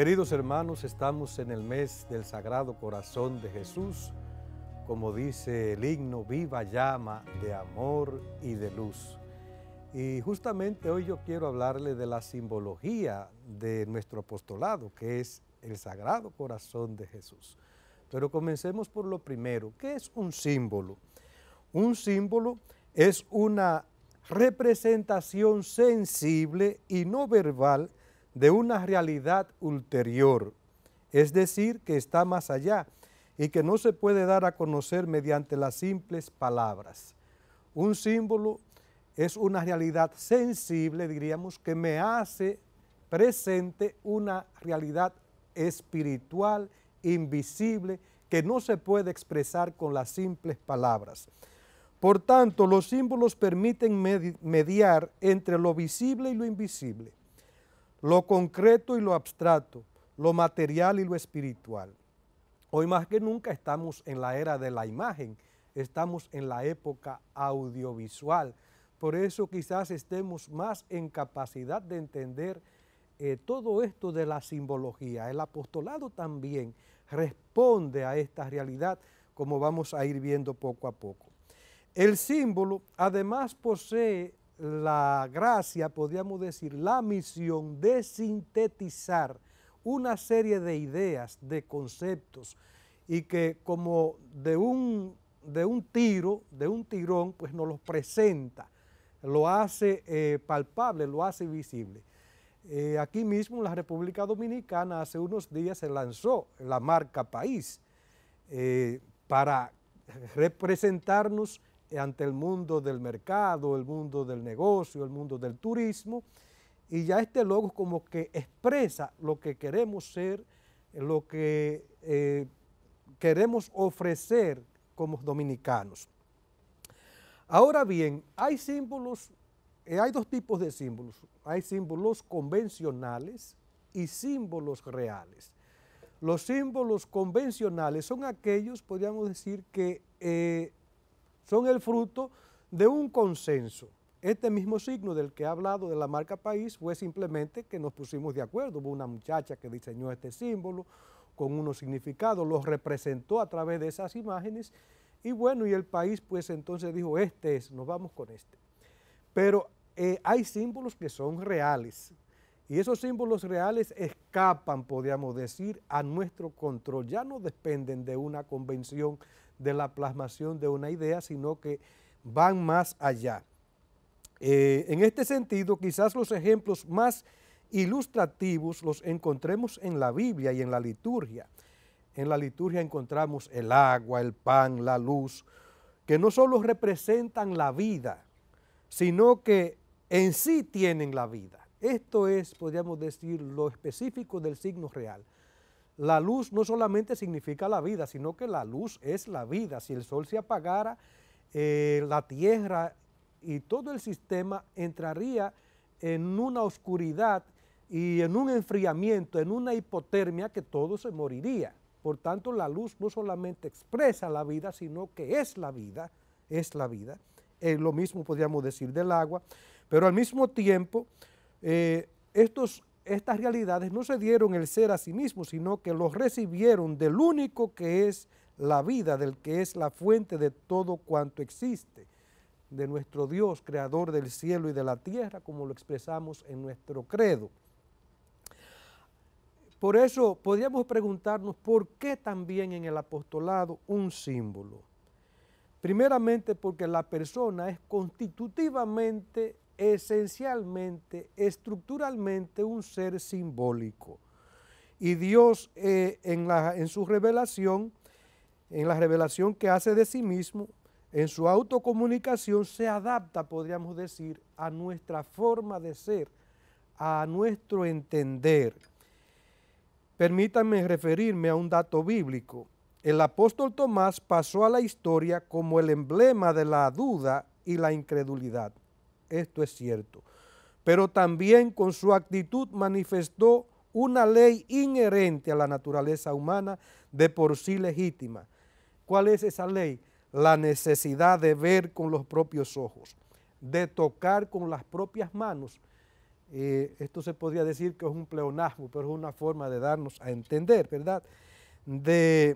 Queridos hermanos, estamos en el mes del Sagrado Corazón de Jesús, como dice el himno Viva llama de amor y de luz. Y justamente hoy yo quiero hablarle de la simbología de nuestro apostolado, que es el Sagrado Corazón de Jesús. Pero comencemos por lo primero, ¿qué es un símbolo? Un símbolo es una representación sensible y no verbal de una realidad ulterior, es decir, que está más allá y que no se puede dar a conocer mediante las simples palabras. Un símbolo es una realidad sensible, diríamos, que me hace presente una realidad espiritual, invisible, que no se puede expresar con las simples palabras. Por tanto, los símbolos permiten mediar entre lo visible y lo invisible, lo concreto y lo abstracto, lo material y lo espiritual. Hoy más que nunca estamos en la era de la imagen, estamos en la época audiovisual. Por eso quizás estemos más en capacidad de entender eh, todo esto de la simbología. El apostolado también responde a esta realidad, como vamos a ir viendo poco a poco. El símbolo además posee la gracia, podríamos decir, la misión de sintetizar una serie de ideas, de conceptos, y que como de un, de un tiro, de un tirón, pues nos los presenta, lo hace eh, palpable, lo hace visible. Eh, aquí mismo en la República Dominicana hace unos días se lanzó la marca País eh, para representarnos ante el mundo del mercado, el mundo del negocio, el mundo del turismo, y ya este logo como que expresa lo que queremos ser, lo que eh, queremos ofrecer como dominicanos. Ahora bien, hay símbolos, eh, hay dos tipos de símbolos, hay símbolos convencionales y símbolos reales. Los símbolos convencionales son aquellos, podríamos decir, que eh, son el fruto de un consenso. Este mismo signo del que he hablado de la marca país fue simplemente que nos pusimos de acuerdo. Hubo una muchacha que diseñó este símbolo con unos significados, los representó a través de esas imágenes y bueno, y el país pues entonces dijo, este es, nos vamos con este. Pero eh, hay símbolos que son reales y esos símbolos reales escapan, podríamos decir, a nuestro control. Ya no dependen de una convención de la plasmación de una idea, sino que van más allá. Eh, en este sentido, quizás los ejemplos más ilustrativos los encontremos en la Biblia y en la liturgia. En la liturgia encontramos el agua, el pan, la luz, que no solo representan la vida, sino que en sí tienen la vida. Esto es, podríamos decir, lo específico del signo real. La luz no solamente significa la vida, sino que la luz es la vida. Si el sol se apagara, eh, la tierra y todo el sistema entraría en una oscuridad y en un enfriamiento, en una hipotermia que todo se moriría. Por tanto, la luz no solamente expresa la vida, sino que es la vida, es la vida. Es lo mismo podríamos decir del agua, pero al mismo tiempo, eh, estos estas realidades no se dieron el ser a sí mismo, sino que los recibieron del único que es la vida, del que es la fuente de todo cuanto existe, de nuestro Dios, creador del cielo y de la tierra, como lo expresamos en nuestro credo. Por eso podríamos preguntarnos por qué también en el apostolado un símbolo. Primeramente porque la persona es constitutivamente esencialmente, estructuralmente un ser simbólico. Y Dios eh, en, la, en su revelación, en la revelación que hace de sí mismo, en su autocomunicación se adapta, podríamos decir, a nuestra forma de ser, a nuestro entender. Permítanme referirme a un dato bíblico. El apóstol Tomás pasó a la historia como el emblema de la duda y la incredulidad esto es cierto. Pero también con su actitud manifestó una ley inherente a la naturaleza humana de por sí legítima. ¿Cuál es esa ley? La necesidad de ver con los propios ojos, de tocar con las propias manos. Eh, esto se podría decir que es un pleonasmo, pero es una forma de darnos a entender, ¿verdad? de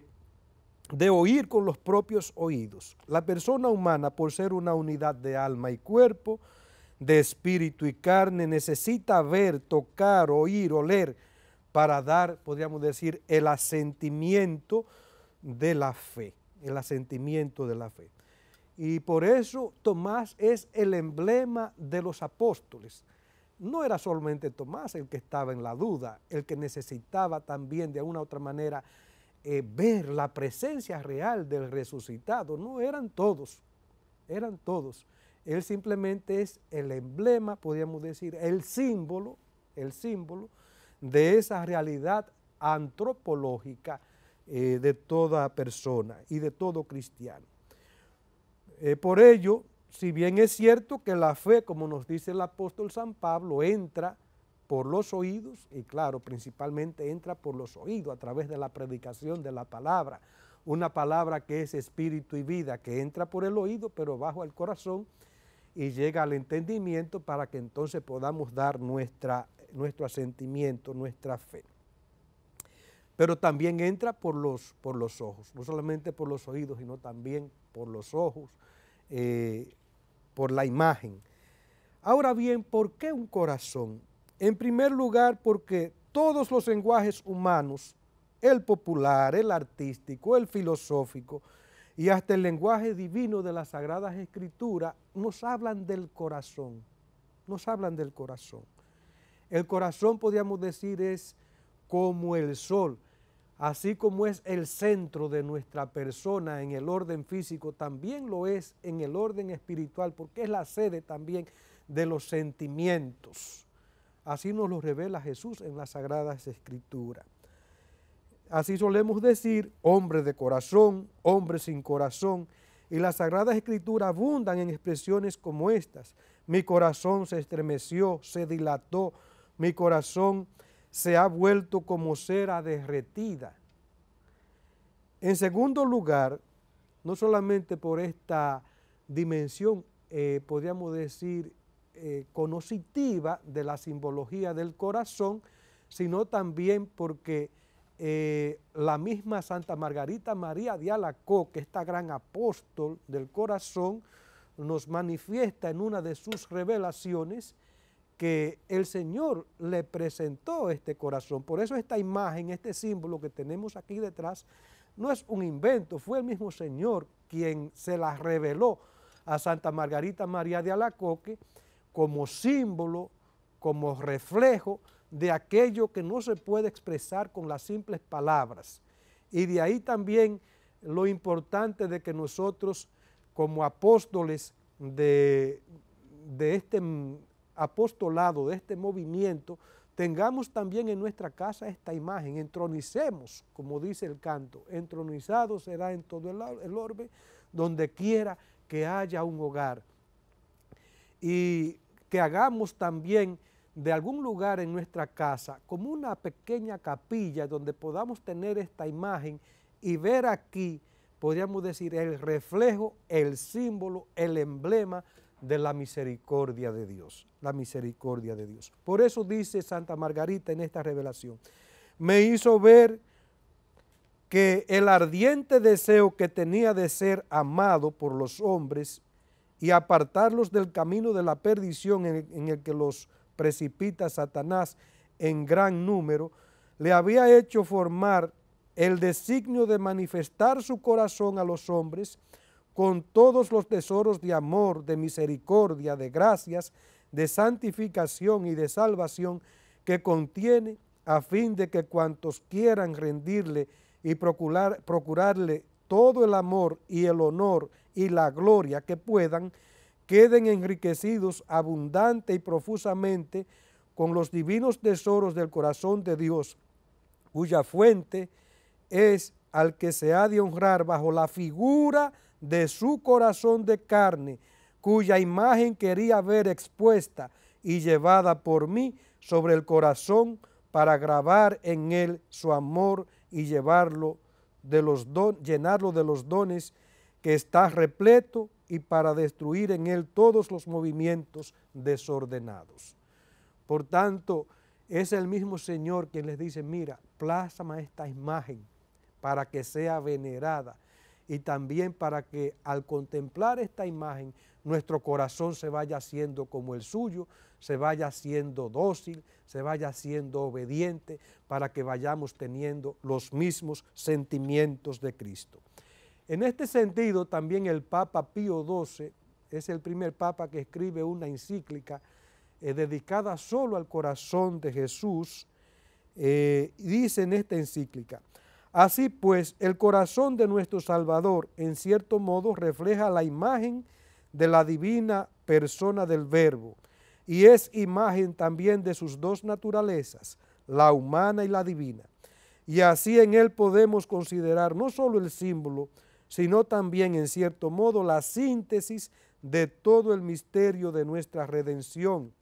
oír con los propios oídos. La persona humana, por ser una unidad de alma y cuerpo, de espíritu y carne necesita ver, tocar, oír, oler para dar, podríamos decir, el asentimiento de la fe, el asentimiento de la fe. Y por eso Tomás es el emblema de los apóstoles. No era solamente Tomás el que estaba en la duda, el que necesitaba también de alguna u otra manera eh, ver la presencia real del resucitado. No, eran todos, eran todos. Él simplemente es el emblema, podríamos decir, el símbolo, el símbolo de esa realidad antropológica eh, de toda persona y de todo cristiano. Eh, por ello, si bien es cierto que la fe, como nos dice el apóstol San Pablo, entra por los oídos, y claro, principalmente entra por los oídos a través de la predicación de la palabra, una palabra que es espíritu y vida, que entra por el oído, pero bajo el corazón y llega al entendimiento para que entonces podamos dar nuestra, nuestro asentimiento, nuestra fe. Pero también entra por los, por los ojos, no solamente por los oídos, sino también por los ojos, eh, por la imagen. Ahora bien, ¿por qué un corazón? En primer lugar, porque todos los lenguajes humanos, el popular, el artístico, el filosófico, y hasta el lenguaje divino de las Sagradas Escrituras nos hablan del corazón, nos hablan del corazón. El corazón, podríamos decir, es como el sol, así como es el centro de nuestra persona en el orden físico, también lo es en el orden espiritual, porque es la sede también de los sentimientos. Así nos lo revela Jesús en las Sagradas Escrituras. Así solemos decir, hombre de corazón, hombre sin corazón, y las Sagradas Escrituras abundan en expresiones como estas. Mi corazón se estremeció, se dilató, mi corazón se ha vuelto como cera derretida. En segundo lugar, no solamente por esta dimensión, eh, podríamos decir, eh, conocitiva de la simbología del corazón, sino también porque eh, la misma Santa Margarita María de Alacoque, esta gran apóstol del corazón, nos manifiesta en una de sus revelaciones que el Señor le presentó este corazón. Por eso esta imagen, este símbolo que tenemos aquí detrás, no es un invento, fue el mismo Señor quien se la reveló a Santa Margarita María de Alacoque como símbolo, como reflejo de aquello que no se puede expresar con las simples palabras. Y de ahí también lo importante de que nosotros como apóstoles de, este apostolado, de este movimiento, tengamos también en nuestra casa esta imagen, entronicemos, como dice el canto, entronizado será en todo el, el orbe, donde quiera que haya un hogar. Y que hagamos también de algún lugar en nuestra casa, como una pequeña capilla donde podamos tener esta imagen y ver aquí, podríamos decir, el reflejo, el símbolo, el emblema de la misericordia de Dios, la misericordia de Dios. Por eso dice Santa Margarita en esta revelación, me hizo ver que el ardiente deseo que tenía de ser amado por los hombres y apartarlos del camino de la perdición en el, en el que los precipita Satanás en gran número, le había hecho formar el designio de manifestar su corazón a los hombres con todos los tesoros de amor, de misericordia, de gracias, de santificación y de salvación que contiene, a fin de que cuantos quieran rendirle y procurarle todo el amor y el honor y la gloria que puedan, queden enriquecidos abundante y profusamente con los divinos tesoros del corazón de Dios, cuya fuente es al que se ha de honrar bajo la figura de su corazón de carne, cuya imagen quería ver expuesta y llevada por mí sobre el corazón para grabar en él su amor y llevarlo de los llenarlo de los dones que está repleto y para destruir en él todos los movimientos desordenados. Por tanto, es el mismo Señor quien les dice, mira, plasma esta imagen para que sea venerada y también para que al contemplar esta imagen nuestro corazón se vaya haciendo como el suyo, se vaya haciendo dócil, se vaya haciendo obediente, para que vayamos teniendo los mismos sentimientos de Cristo. En este sentido, también el Papa Pío XII es el primer Papa que escribe una encíclica eh, dedicada solo al corazón de Jesús, eh, dice en esta encíclica, así pues, el corazón de nuestro Salvador en cierto modo refleja la imagen de la divina persona del Verbo y es imagen también de sus dos naturalezas, la humana y la divina. Y así en él podemos considerar no solo el símbolo, sino también en cierto modo la síntesis de todo el misterio de nuestra redención.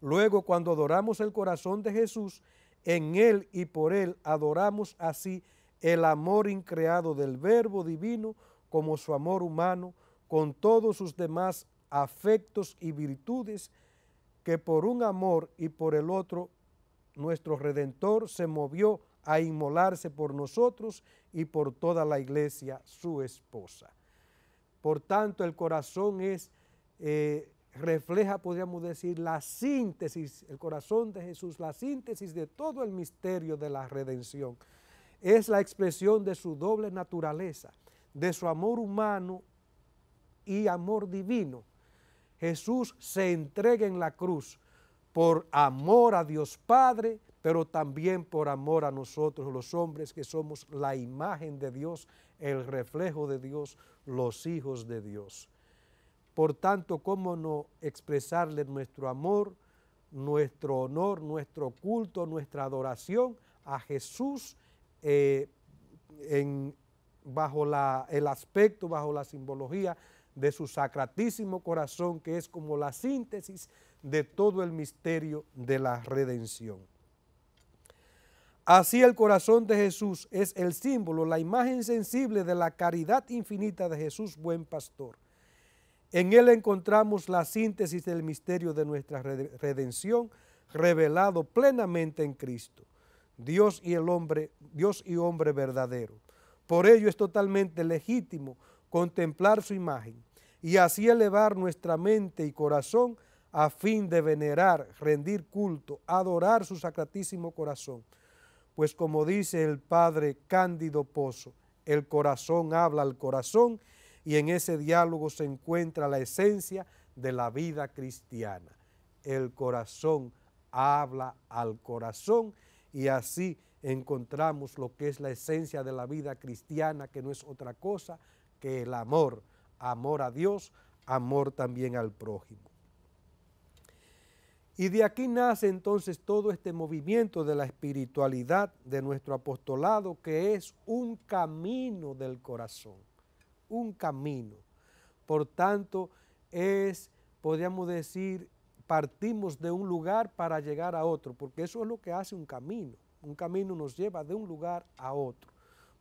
Luego, cuando adoramos el corazón de Jesús, en Él y por Él adoramos así el amor increado del Verbo divino como su amor humano, con todos sus demás afectos y virtudes, que por un amor y por el otro nuestro Redentor se movió a inmolarse por nosotros y por toda la iglesia, su esposa. Por tanto, el corazón es, eh, refleja, podríamos decir, la síntesis, el corazón de Jesús, la síntesis de todo el misterio de la redención. Es la expresión de su doble naturaleza, de su amor humano y amor divino. Jesús se entrega en la cruz por amor a Dios Padre, pero también por amor a nosotros los hombres que somos la imagen de Dios, el reflejo de Dios, los hijos de Dios. Por tanto, ¿cómo no expresarle nuestro amor, nuestro honor, nuestro culto, nuestra adoración a Jesús eh, bajo el aspecto, bajo la simbología de su sacratísimo corazón, que es como la síntesis de todo el misterio de la redención. Así el corazón de Jesús es el símbolo, la imagen sensible de la caridad infinita de Jesús buen pastor. En él encontramos la síntesis del misterio de nuestra redención revelado plenamente en Cristo, Dios y el hombre, Dios y hombre verdadero. Por ello es totalmente legítimo contemplar su imagen y así elevar nuestra mente y corazón a fin de venerar, rendir culto, adorar su sacratísimo corazón. Pues como dice el padre Cándido Pozo, el corazón habla al corazón y en ese diálogo se encuentra la esencia de la vida cristiana. El corazón habla al corazón y así encontramos lo que es la esencia de la vida cristiana, que no es otra cosa que el amor, amor a Dios, amor también al prójimo. Y de aquí nace entonces todo este movimiento de la espiritualidad de nuestro apostolado, que es un camino del corazón, un camino. Por tanto, es, podríamos decir, partimos de un lugar para llegar a otro, porque eso es lo que hace un camino. Un camino nos lleva de un lugar a otro.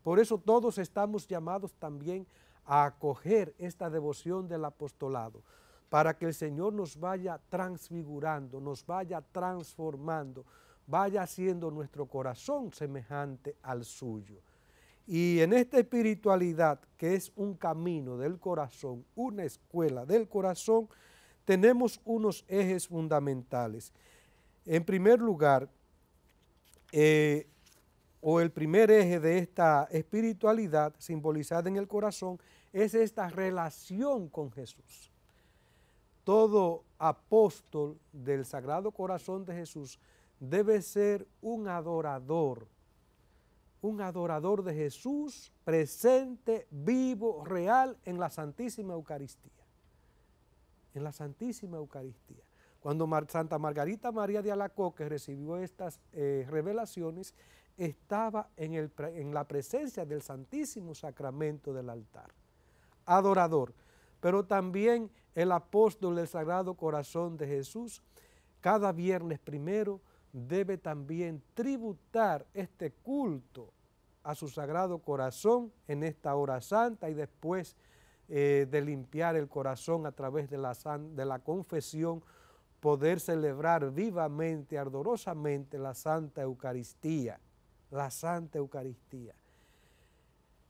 Por eso todos estamos llamados también a acoger esta devoción del apostolado para que el Señor nos vaya transfigurando, nos vaya transformando, vaya haciendo nuestro corazón semejante al suyo. Y en esta espiritualidad, que es un camino del corazón, una escuela del corazón, tenemos unos ejes fundamentales. En primer lugar, eh, o el primer eje de esta espiritualidad simbolizada en el corazón, es esta relación con Jesús todo apóstol del Sagrado Corazón de Jesús debe ser un adorador, un adorador de Jesús presente, vivo, real en la Santísima Eucaristía. En la Santísima Eucaristía. Cuando Santa Margarita María de Alacoque recibió estas eh, revelaciones, estaba en, en la presencia del Santísimo Sacramento del altar. Adorador pero también el apóstol del Sagrado Corazón de Jesús, cada viernes primero debe también tributar este culto a su Sagrado Corazón en esta hora santa y después eh, de limpiar el corazón a través de la, de la confesión, poder celebrar vivamente, ardorosamente la Santa Eucaristía, la Santa Eucaristía.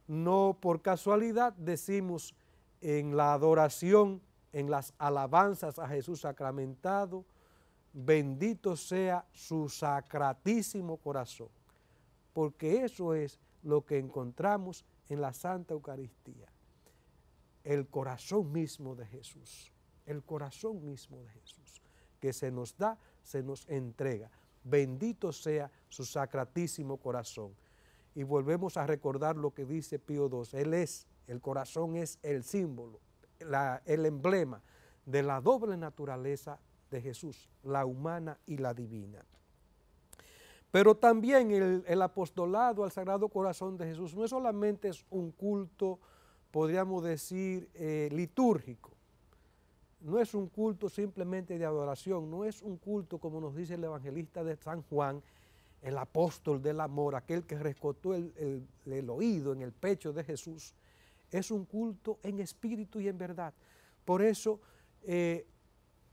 No por casualidad decimos en la adoración, en las alabanzas a Jesús sacramentado. Bendito sea su sacratísimo corazón, porque eso es lo que encontramos en la Santa Eucaristía, el corazón mismo de Jesús, el corazón mismo de Jesús, que se nos da, se nos entrega. Bendito sea su sacratísimo corazón. Y volvemos a recordar lo que dice Pío II, Él es el corazón es el símbolo, el emblema de la doble naturaleza de Jesús, la humana y la divina. Pero también el, apostolado al Sagrado Corazón de Jesús no es solamente es un culto, podríamos decir, eh, litúrgico. No es un culto simplemente de adoración, no es un culto, como nos dice el evangelista de San Juan, el apóstol del amor, aquel que rescotó el oído en el pecho de Jesús es un culto en espíritu y en verdad. Por eso eh,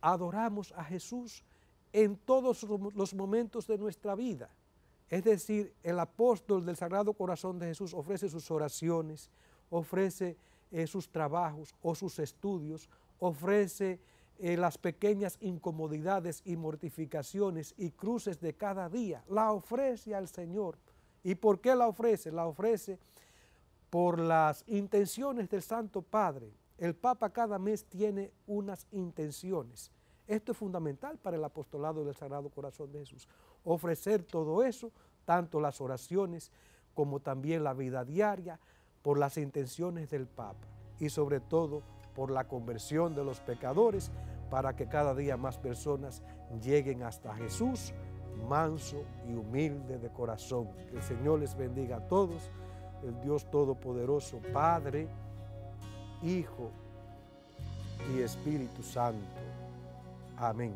adoramos a Jesús en todos los momentos de nuestra vida. Es decir, el apóstol del Sagrado Corazón de Jesús ofrece sus oraciones, ofrece eh, sus trabajos o sus estudios, ofrece eh, las pequeñas incomodidades y mortificaciones y cruces de cada día. La ofrece al Señor. ¿Y por qué la ofrece? La ofrece por las intenciones del Santo Padre. El Papa cada mes tiene unas intenciones. Esto es fundamental para el apostolado del Sagrado Corazón de Jesús. Ofrecer todo eso, tanto las oraciones como también la vida diaria, por las intenciones del Papa y sobre todo por la conversión de los pecadores para que cada día más personas lleguen hasta Jesús, manso y humilde de corazón. Que el Señor les bendiga a todos el Dios Todopoderoso, Padre, Hijo y Espíritu Santo. Amén.